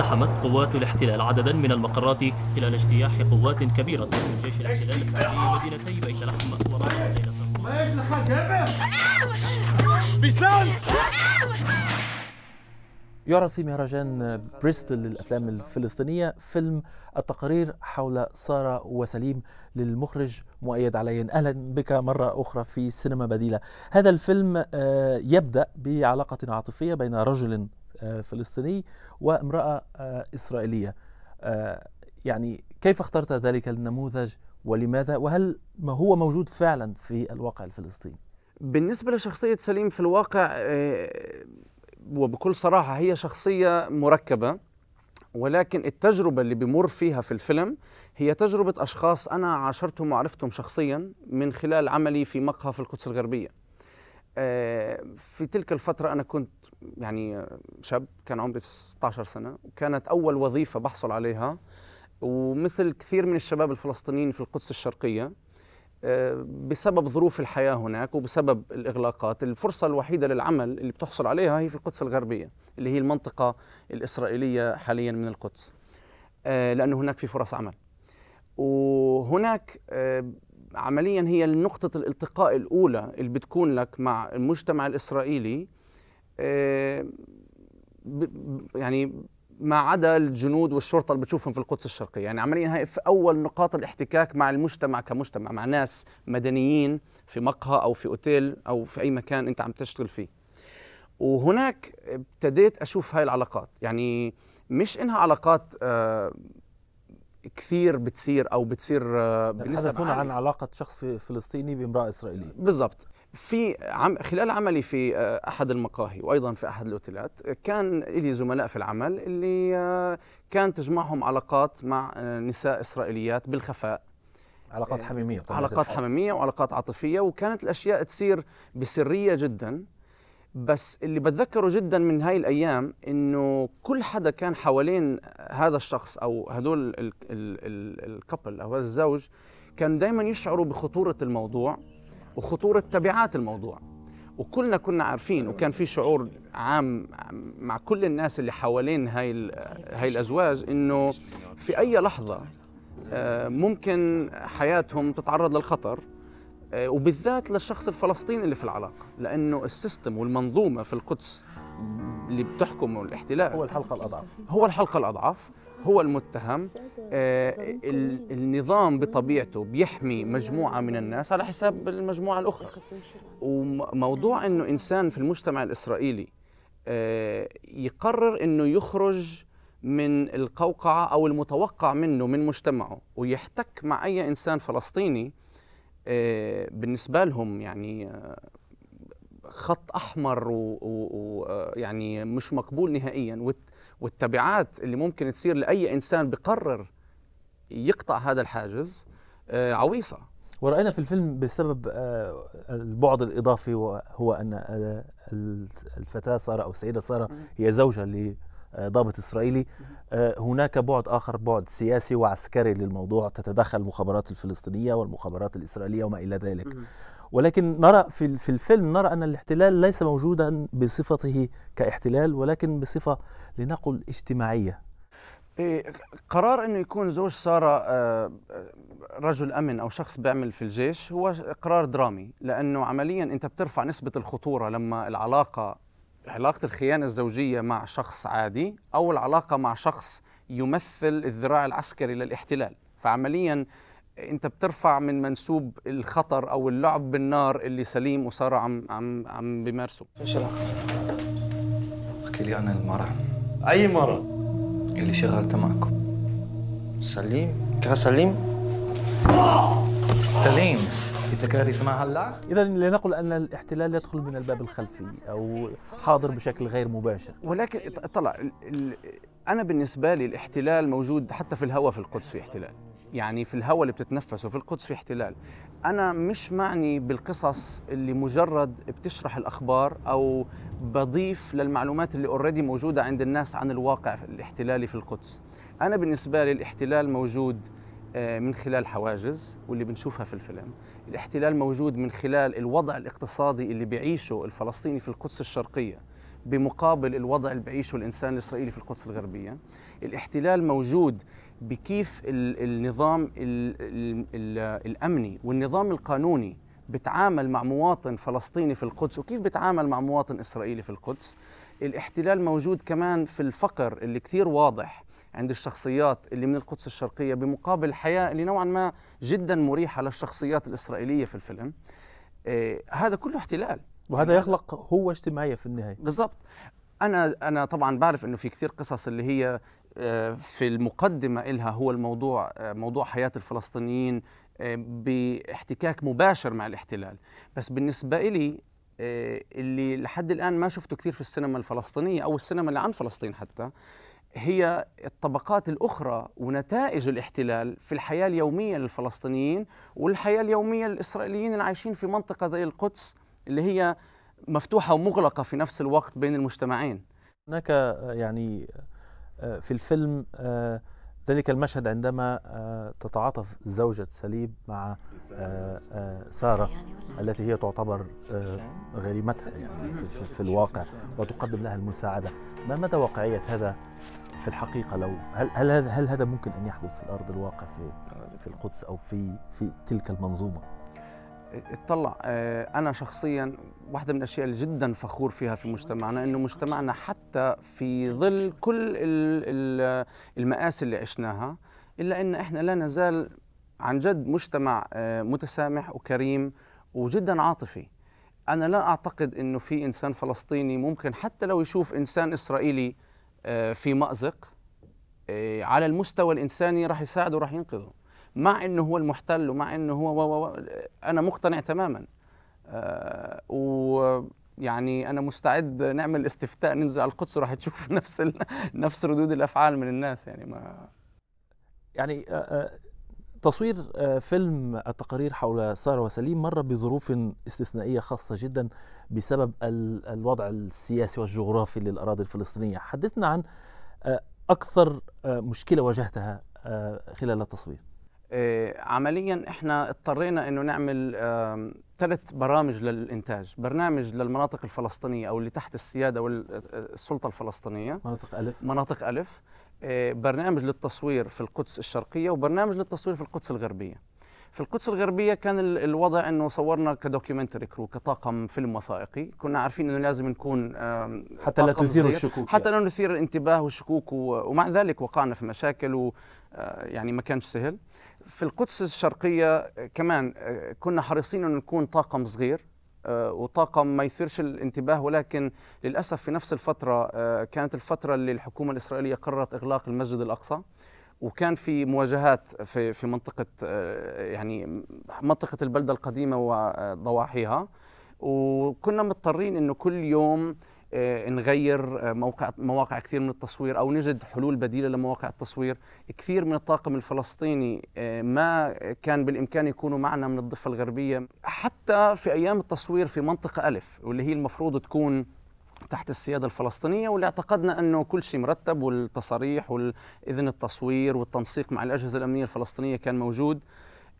اقتحمت قوات الاحتلال عددا من المقرات إلى اجتياح قوات كبيرة من جيش الاحتلال في مدينتي بيت لحم بيسان يعرض في مهرجان بريستل للأفلام الفلسطينية فيلم التقارير حول سارة وسليم للمخرج مؤيد علي أهلا بك مرة أخرى في سينما بديلة هذا الفيلم آه، يبدأ بعلاقة عاطفية بين رجل آه، فلسطيني وامرأة آه، إسرائيلية آه، يعني كيف اخترت ذلك النموذج ولماذا وهل ما هو موجود فعلا في الواقع الفلسطيني بالنسبة لشخصية سليم في الواقع وبكل صراحة هي شخصية مركبة ولكن التجربة اللي بمر فيها في الفيلم هي تجربة أشخاص أنا عاشرتهم وعرفتهم شخصيا من خلال عملي في مقهى في القدس الغربية في تلك الفترة أنا كنت يعني شاب كان عمري 16 سنة وكانت أول وظيفة بحصل عليها ومثل كثير من الشباب الفلسطينيين في القدس الشرقية آه، بسبب ظروف الحياة هناك وبسبب الإغلاقات الفرصة الوحيدة للعمل اللي بتحصل عليها هي في القدس الغربية اللي هي المنطقة الإسرائيلية حاليا من القدس آه، لأنه هناك في فرص عمل وهناك آه، عمليا هي نقطة الالتقاء الأولى اللي بتكون لك مع المجتمع الإسرائيلي آه، يعني ما عدا الجنود والشرطة اللي بتشوفهم في القدس الشرقية يعني عمليا هاي في أول نقاط الاحتكاك مع المجتمع كمجتمع مع ناس مدنيين في مقهى أو في أوتيل أو في أي مكان أنت عم تشتغل فيه وهناك ابتديت أشوف هاي العلاقات يعني مش إنها علاقات آه، كثير بتصير او بتصير بنسبة آه، هنا عن علاقه شخص فلسطيني بامراه اسرائيليه بالضبط في عم خلال عملي في آه، احد المقاهي وايضا في احد الاوتيلات كان لي زملاء في العمل اللي آه، كان تجمعهم علاقات مع نساء اسرائيليات بالخفاء علاقات حميميه علاقات حميميه وعلاقات عاطفيه وكانت الاشياء تصير بسريه جدا بس اللي بتذكره جدا من هاي الايام انه كل حدا كان حوالين هذا الشخص او هدول الكبل او هذا الزوج كانوا دائما يشعروا بخطوره الموضوع وخطوره تبعات الموضوع وكلنا كنا عارفين وكان في شعور عام مع كل الناس اللي حوالين هاي هاي الازواج انه في اي لحظه آه، ممكن حياتهم تتعرض للخطر آه، وبالذات للشخص الفلسطيني اللي في العلاقه لانه السيستم والمنظومه في القدس اللي بتحكمه الاحتلال هو الحلقه الاضعف هو الحلقه الاضعف هو المتهم آه النظام بطبيعته بيحمي مجموعه من الناس على حساب المجموعه الاخرى وموضوع انه انسان في المجتمع الاسرائيلي آه يقرر انه يخرج من القوقعه او المتوقع منه من مجتمعه ويحتك مع اي انسان فلسطيني آه، بالنسبه لهم يعني آه، خط احمر ويعني آه، مش مقبول نهائيا والتبعات اللي ممكن تصير لاي انسان بقرر يقطع هذا الحاجز عويصه ورأينا في الفيلم بسبب البعد الإضافي وهو أن الفتاة سارة أو السيدة سارة هي زوجة آه، ضابط إسرائيلي آه، هناك بعد آخر بعد سياسي وعسكري للموضوع تتدخل المخابرات الفلسطينية والمخابرات الإسرائيلية وما إلى ذلك ولكن نرى في في الفيلم نرى ان الاحتلال ليس موجودا بصفته كاحتلال ولكن بصفه لنقل اجتماعيه إيه، قرار انه يكون زوج ساره آه، رجل امن او شخص بيعمل في الجيش هو قرار درامي لانه عمليا انت بترفع نسبه الخطوره لما العلاقه علاقة الخيانة الزوجية مع شخص عادي أو العلاقة مع شخص يمثل الذراع العسكري للاحتلال فعمليا انت بترفع من منسوب الخطر او اللعب بالنار اللي سليم وساره عم عم عم بمارسه ايش احكي لي انا المرة اي مرة؟ اللي شغلت معكم سليم؟ كان سليم؟ سليم الذكريات اسمها هلا اذا لنقل ان الاحتلال يدخل من الباب الخلفي او حاضر بشكل غير مباشر ولكن طلع انا بالنسبه لي الاحتلال موجود حتى في الهواء في القدس في احتلال يعني في الهواء اللي بتتنفسه في القدس في احتلال انا مش معني بالقصص اللي مجرد بتشرح الاخبار او بضيف للمعلومات اللي اوريدي موجوده عند الناس عن الواقع الاحتلالي في القدس انا بالنسبه لي الاحتلال موجود آه، من خلال حواجز واللي بنشوفها في الفيلم الاحتلال موجود من خلال الوضع الاقتصادي اللي بيعيشه الفلسطيني في القدس الشرقية بمقابل الوضع اللي بيعيشه الإنسان الإسرائيلي في القدس الغربية الاحتلال موجود بكيف النظام الـ الـ الـ الأمني والنظام القانوني بتعامل مع مواطن فلسطيني في القدس وكيف بتعامل مع مواطن إسرائيلي في القدس الاحتلال موجود كمان في الفقر اللي كثير واضح عند الشخصيات اللي من القدس الشرقيه بمقابل حياه اللي نوعا ما جدا مريحه للشخصيات الاسرائيليه في الفيلم آه هذا كله احتلال وهذا يخلق هو اجتماعيه في النهايه بالضبط انا انا طبعا بعرف انه في كثير قصص اللي هي آه، في المقدمة إلها هو الموضوع آه، موضوع حياة الفلسطينيين آه، باحتكاك مباشر مع الاحتلال بس بالنسبة إلي اللي لحد الآن ما شفته كثير في السينما الفلسطينية أو السينما اللي عن فلسطين حتى هي الطبقات الأخرى ونتائج الاحتلال في الحياة اليومية للفلسطينيين والحياة اليومية للإسرائيليين اللي عايشين في منطقة زي القدس اللي هي مفتوحة ومغلقة في نفس الوقت بين المجتمعين هناك آه، يعني آه، آه، في الفيلم ذلك المشهد عندما تتعاطف زوجة سليب مع سارة التي هي تعتبر غريمتها يعني في الواقع وتقدم لها المساعدة ما مدى واقعية هذا في الحقيقه لو هل هل هذا هل هذا ممكن ان يحدث في الارض الواقع في في القدس او في في تلك المنظومه؟ اطلع آه، انا شخصيا واحده من الاشياء اللي جدا فخور فيها في مجتمعنا انه مجتمعنا حتى في ظل كل المآسي اللي عشناها الا ان احنا لا نزال عن جد مجتمع آه، متسامح وكريم وجدا عاطفي انا لا اعتقد انه في انسان فلسطيني ممكن حتى لو يشوف انسان اسرائيلي آه، في مأزق آه، على المستوى الإنساني راح يساعده وراح ينقذه مع انه هو المحتل ومع انه هو و و انا مقتنع تماما آه، ويعني انا مستعد نعمل استفتاء ننزل على القدس راح تشوف نفس نفس ردود الافعال من الناس يعني ما يعني تصوير آه، فيلم التقارير حول سارة وسليم مر بظروف استثنائية خاصة جدا بسبب الوضع السياسي والجغرافي للأراضي الفلسطينية حدثنا عن آه، أكثر آه، مشكلة واجهتها خلال التصوير عمليا احنا اضطرينا انه نعمل ثلاث برامج للانتاج برنامج للمناطق الفلسطينيه او اللي تحت السياده والسلطه الفلسطينيه مناطق الف مناطق الف برنامج للتصوير في القدس الشرقية وبرنامج للتصوير في القدس الغربية في القدس الغربية كان الوضع أنه صورنا كدوكيومنتري كرو كطاقم فيلم وثائقي كنا عارفين أنه لازم نكون حتى لا تثير الشكوك حتى يعني. لا نثير الانتباه والشكوك ومع ذلك وقعنا في مشاكل و آه، يعني ما كانش سهل في القدس الشرقية كمان آه، كنا حريصين أن نكون طاقم صغير آه، وطاقم ما يثيرش الانتباه ولكن للاسف في نفس الفتره آه، كانت الفتره اللي الحكومه الاسرائيليه قررت اغلاق المسجد الاقصى وكان في مواجهات في في منطقه آه، يعني منطقه البلده القديمه وضواحيها وكنا مضطرين انه كل يوم آه، نغير آه، موقع مواقع كثير من التصوير او نجد حلول بديله لمواقع التصوير كثير من الطاقم الفلسطيني آه، ما كان بالامكان يكونوا معنا من الضفه الغربيه حتى في ايام التصوير في منطقه الف واللي هي المفروض تكون تحت السياده الفلسطينيه واللي اعتقدنا انه كل شيء مرتب والتصاريح والإذن التصوير والتنسيق مع الاجهزه الامنيه الفلسطينيه كان موجود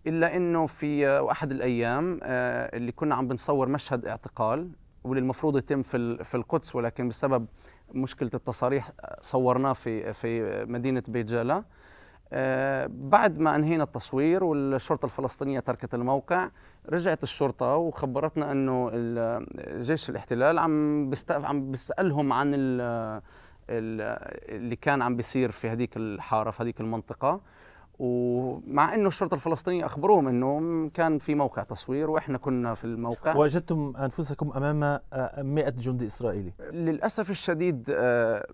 الا انه في احد الايام اللي كنا عم بنصور مشهد اعتقال واللي المفروض يتم في في القدس ولكن بسبب مشكله التصاريح آه، صورناه في في مدينه بيت جالا آه، بعد ما انهينا التصوير والشرطه الفلسطينيه تركت الموقع رجعت الشرطه وخبرتنا انه جيش الاحتلال عم عم بيسالهم عن اللي كان عم بيصير في هذيك الحاره في هذيك المنطقه ومع انه الشرطه الفلسطينيه اخبروهم انه كان في موقع تصوير واحنا كنا في الموقع وجدتم انفسكم امام 100 آه، جندي اسرائيلي للاسف الشديد آه،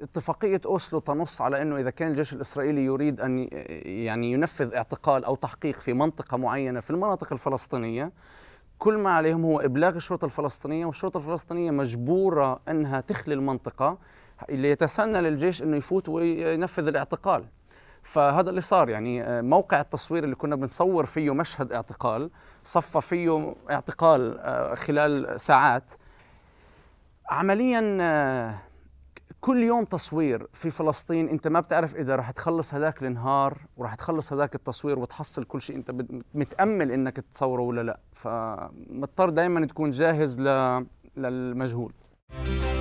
اتفاقية أوسلو تنص على أنه إذا كان الجيش الإسرائيلي يريد أن يعني ينفذ اعتقال أو تحقيق في منطقة معينة في المناطق الفلسطينية كل ما عليهم هو إبلاغ الشرطة الفلسطينية والشرطة الفلسطينية مجبورة أنها تخلي المنطقة ليتسنى للجيش أنه يفوت وينفذ الاعتقال فهذا اللي صار يعني آه، موقع التصوير اللي كنا بنصور فيه مشهد اعتقال صفى فيه اعتقال آه، خلال ساعات عمليا آه، كل يوم تصوير في فلسطين انت ما بتعرف اذا رح تخلص هذاك النهار ورح تخلص هذاك التصوير وتحصل كل شيء انت متامل انك تصوره ولا لا فمضطر دائما تكون جاهز thank للمجهول